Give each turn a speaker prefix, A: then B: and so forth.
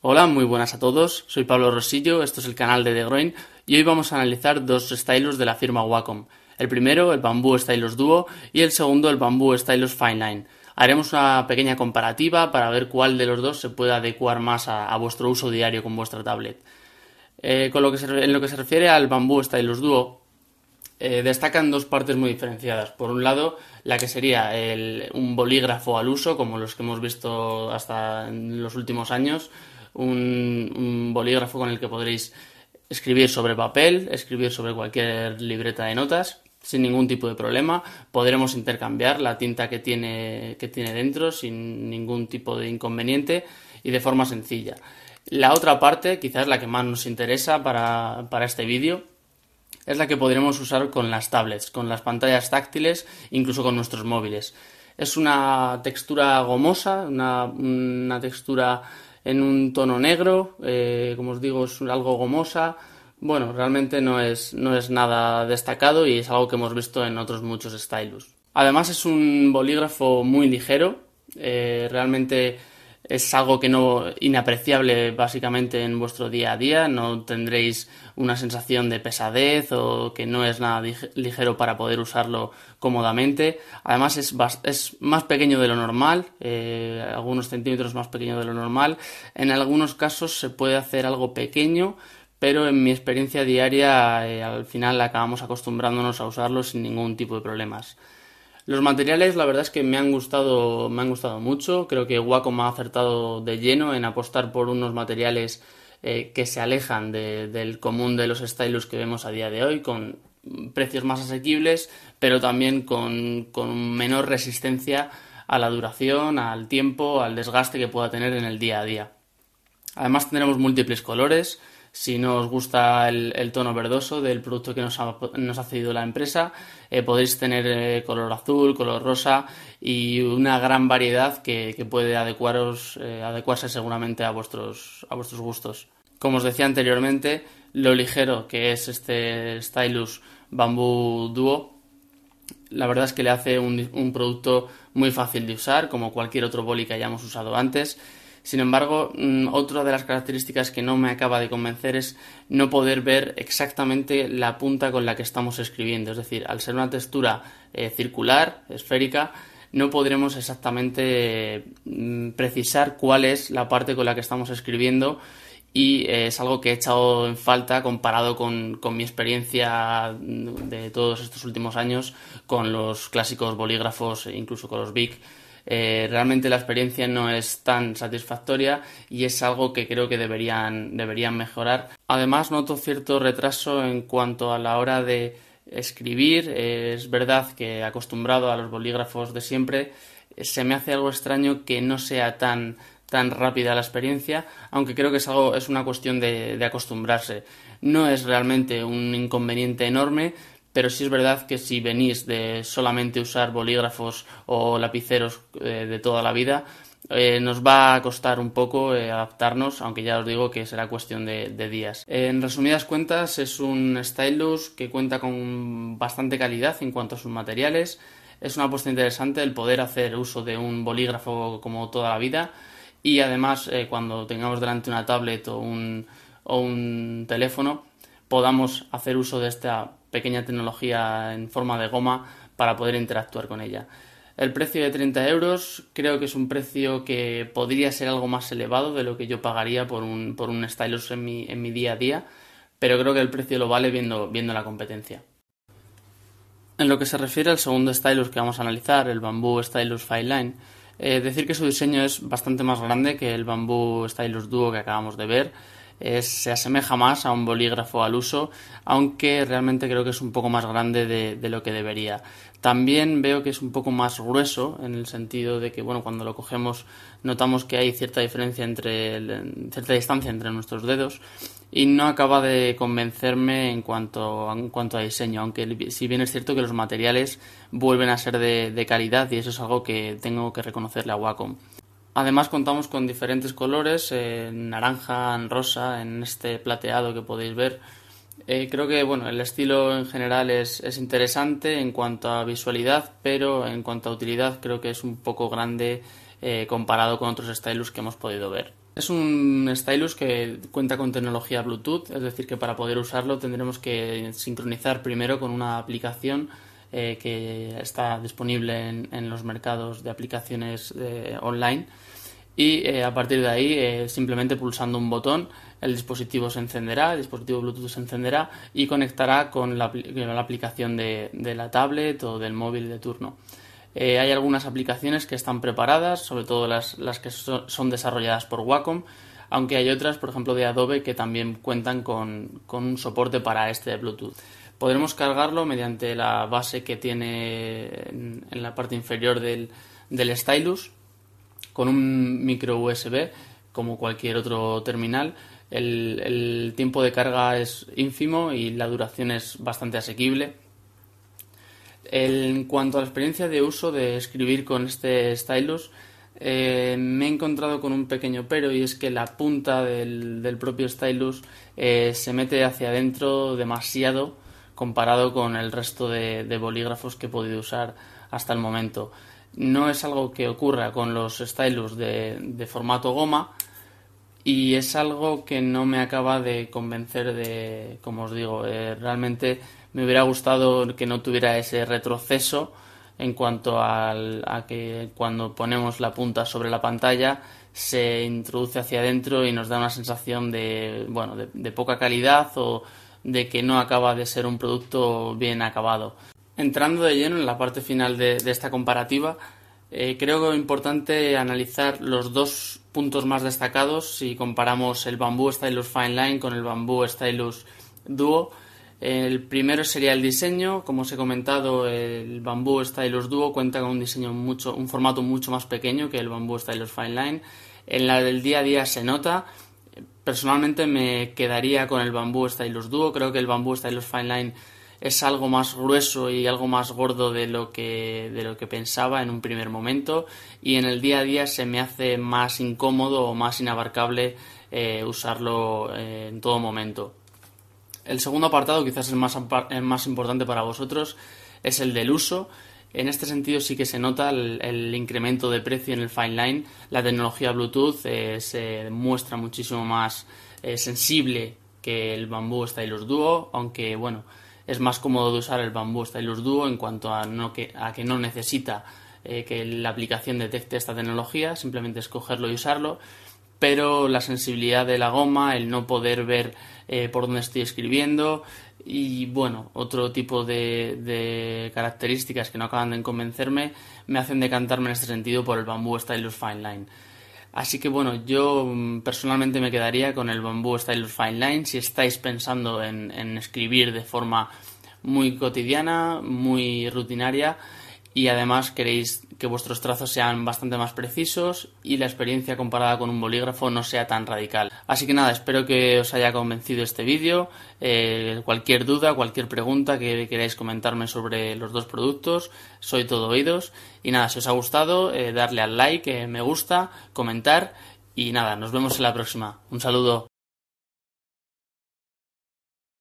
A: Hola, muy buenas a todos. Soy Pablo Rosillo, esto es el canal de The Groin y hoy vamos a analizar dos stylus de la firma Wacom. El primero, el Bamboo Stylus Duo y el segundo, el Bamboo Stylus Fine Haremos una pequeña comparativa para ver cuál de los dos se puede adecuar más a, vuestro uso diario con vuestra tablet. Eh, en lo que se refiere al Bamboo Stylus Duo, eh, destacan dos partes muy diferenciadas. Por un lado, la que sería un bolígrafo al uso, como los que hemos visto hasta en los últimos años, un, bolígrafo con el que podréis escribir sobre papel, escribir sobre cualquier libreta de notas sin ningún tipo de problema. Podremos intercambiar la tinta que tiene, que tiene dentro sin ningún tipo de inconveniente y de forma sencilla. La otra parte, quizás la que más nos interesa para, este vídeo, es la que podremos usar con las tablets, con las pantallas táctiles, incluso con nuestros móviles. Es una textura gomosa, una, una textura en un tono negro, eh, como os digo, es algo gomosa. Bueno, realmente no es, no es nada destacado y es algo que hemos visto en otros muchos stylus. Además es un bolígrafo muy ligero, eh, realmente es algo que no inapreciable básicamente en vuestro día a día, no tendréis una sensación de pesadez o que no es nada ligero para poder usarlo cómodamente. Además es, es más pequeño de lo normal, eh, algunos centímetros más pequeño de lo normal. En algunos casos se puede hacer algo pequeño, pero en mi experiencia diaria eh, al final acabamos acostumbrándonos a usarlo sin ningún tipo de problemas. Los materiales, la verdad es que me han gustado, me han gustado mucho. Creo que Wacom ha acertado de lleno en apostar por unos materiales eh, que se alejan del común de los stylus que vemos a día de hoy, con precios más asequibles, pero también con, con menor resistencia a la duración, al tiempo, al desgaste que pueda tener en el día a día. Además tendremos múltiples colores, si no os gusta el, tono verdoso del producto que nos ha, cedido la empresa, eh, podéis tener eh, color azul, color rosa y una gran variedad que, puede eh, adecuarse seguramente a vuestros, a vuestros gustos. Como os decía anteriormente, lo ligero que es este Stylus Bamboo Duo la verdad es que le hace un, un, producto muy fácil de usar, como cualquier otro boli que hayamos usado antes. Sin embargo, mm, otra de las características que no me acaba de convencer es no poder ver exactamente la punta con la que estamos escribiendo. Es decir, al ser una textura eh, circular, esférica, no podremos exactamente mm, precisar cuál es la parte con la que estamos escribiendo y eh, es algo que he echado en falta comparado con, mi experiencia mm, de todos estos últimos años con los clásicos bolígrafos, e incluso con los BIC. Eh, realmente la experiencia no es tan satisfactoria y es algo que creo que deberían, deberían mejorar. Además, noto cierto retraso en cuanto a la hora de escribir. es verdad que acostumbrado a los bolígrafos de siempre, eh, se me hace algo extraño que no sea tan tan rápida la experiencia, aunque creo que es algo es una cuestión de acostumbrarse. No es realmente un inconveniente enorme, pero sí es verdad que si venís de solamente usar bolígrafos o lapiceros eh, de toda la vida, eh, nos va a costar un poco eh, adaptarnos, aunque ya os digo que será cuestión de, días. en resumidas cuentas, es un stylus que cuenta con bastante calidad en cuanto a sus materiales. Es una apuesta interesante el poder hacer uso de un bolígrafo como toda la vida. Y además, cuando tengamos delante una tablet o un, o un teléfono, podamos hacer uso de esta pequeña tecnología en forma de goma para poder interactuar con ella. El precio de 30 euros creo que es un precio que podría ser algo más elevado de lo que yo pagaría por un, stylus en mi, día a día, pero creo que el precio lo vale viendo, viendo la competencia. En lo que se refiere al segundo stylus que vamos a analizar, el Bamboo Stylus Fineline, eh, decir que su diseño es bastante más grande que el Bamboo Stylus Duo que acabamos de ver se asemeja más a un bolígrafo al uso, aunque realmente creo que es un poco más grande de, lo que debería. También veo que es un poco más grueso en el sentido de que, bueno, cuando lo cogemos notamos que hay cierta diferencia entre, cierta distancia entre nuestros dedos y no acaba de convencerme en cuanto, en cuanto a diseño, aunque si bien es cierto que los materiales vuelven a ser de calidad y eso es algo que tengo que reconocerle a Wacom. Además contamos con diferentes colores, eh, naranja, en rosa, en este plateado que podéis ver. Eh, creo que bueno, el estilo en general es, es, interesante en cuanto a visualidad, pero en cuanto a utilidad creo que es un poco grande eh, comparado con otros stylus que hemos podido ver. Es un stylus que cuenta con tecnología Bluetooth, es decir, que para poder usarlo tendremos que sincronizar primero con una aplicación eh, que está disponible en, los mercados de aplicaciones eh, online. Y eh, a partir de ahí, simplemente pulsando un botón, el dispositivo se encenderá, el dispositivo Bluetooth se encenderá y conectará con la, aplicación de, la tablet o del móvil de turno. hay algunas aplicaciones que están preparadas, sobre todo las, que son desarrolladas por Wacom, aunque hay otras, por ejemplo, de Adobe, que también cuentan con, con un soporte para este Bluetooth. Podremos cargarlo mediante la base que tiene en, la parte inferior del, stylus con un micro USB como cualquier otro terminal. El, tiempo de carga es ínfimo y la duración es bastante asequible. En cuanto a la experiencia de uso de escribir con este stylus, eh, me he encontrado con un pequeño pero y es que la punta del, propio stylus eh, se mete hacia adentro demasiado comparado con el resto de, bolígrafos que he podido usar hasta el momento. No es algo que ocurra con los stylus de, formato goma y es algo que no me acaba de convencer de, como os digo, eh, realmente me hubiera gustado que no tuviera ese retroceso en cuanto a que cuando ponemos la punta sobre la pantalla se introduce hacia adentro y nos da una sensación de, bueno, de poca calidad o de que no acaba de ser un producto bien acabado. Entrando de lleno en la parte final de, esta comparativa, eh, creo importante analizar los dos puntos más destacados si comparamos el Bamboo Stylus Fine Line con el Bamboo Stylus Duo. El primero sería el diseño, como os he comentado, el Bamboo Stylus Duo cuenta con un diseño mucho, un formato mucho más pequeño que el Bamboo Stylus Fine Line. En la del día a día se nota, Personalmente me quedaría con el Bambú Stylus Duo. Creo que el Bambú Stylus Fine Line es algo más grueso y algo más gordo de lo que de lo que pensaba en un primer momento y en el día a día se me hace más incómodo o más inabarcable eh, usarlo eh, en todo momento. El segundo apartado, quizás más, el más importante para vosotros, es el del uso. En este sentido sí que se nota el, incremento de precio en el Fine Line. La tecnología Bluetooth eh, se muestra muchísimo más eh, sensible que el bambú Stylus Duo, aunque bueno, es más cómodo de usar el Bambú Stylus Duo en cuanto a, no que, a que no necesita eh, que la aplicación detecte esta tecnología, simplemente escogerlo y usarlo pero la sensibilidad de la goma, el no poder ver por dónde estoy escribiendo, y bueno, otro tipo de, características que no acaban de convencerme me hacen decantarme en este sentido por el bambú Stylus Fine Line. Así que bueno, yo mm, personalmente me quedaría con el bambú Stylus Fine Line si estáis pensando en escribir de forma muy cotidiana, muy rutinaria y además queréis que vuestros trazos sean bastante más precisos y la experiencia comparada con un bolígrafo no sea tan radical. Así que nada, espero que os haya convencido este vídeo. Eh, cualquier duda, cualquier pregunta que queráis comentarme sobre los dos productos, soy todo oídos. Y nada, si os ha gustado, eh, darle al like, eh, me gusta, comentar y nada, nos vemos en la próxima. Un saludo.